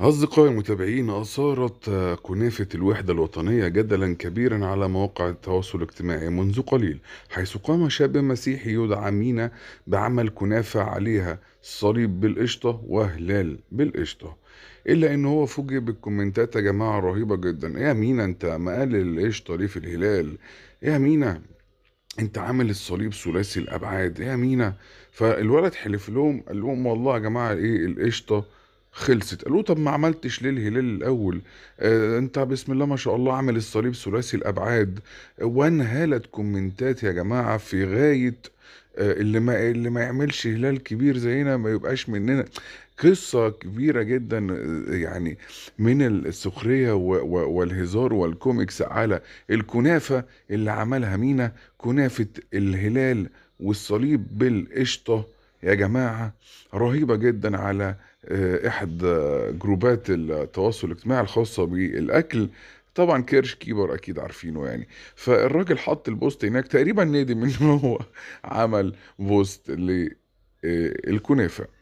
أصدقائي المتابعين أثارت آه، كنافة الوحدة الوطنية جدلا كبيرا على مواقع التواصل الاجتماعي منذ قليل حيث قام شاب مسيحي يدعى مينا بعمل كنافة عليها صليب بالقشطة وهلال بالقشطة إلا إن هو فوجئ بالكومنتات يا جماعة رهيبة جدا إيه يا مينا أنت مقلل القشطة ليه في الهلال إيه يا مينا انت عامل الصليب ثلاثي الابعاد إيه يا مينا فالولد حلف لهم قال لهم والله يا جماعه ايه القشطه خلصت قالوا طب ما عملتش ليه الهلال الاول آه انت بسم الله ما شاء الله عامل الصليب ثلاثي الابعاد وانهالت كومنتات يا جماعه في غايه آه اللي ما اللي ما يعملش هلال كبير زينا ما يبقاش مننا قصة كبيرة جدا آه، يعني من السخرية والهزار والكوميكس على الكنافة اللي عملها مينا كنافة الهلال والصليب بالقشطة يا جماعه رهيبه جدا على آه، احد جروبات التواصل الاجتماعي الخاصه بالاكل طبعا كيرش كيبر اكيد عارفينه يعني فالراجل حط البوست هناك تقريبا ندم ان هو عمل بوست للكنافه آه،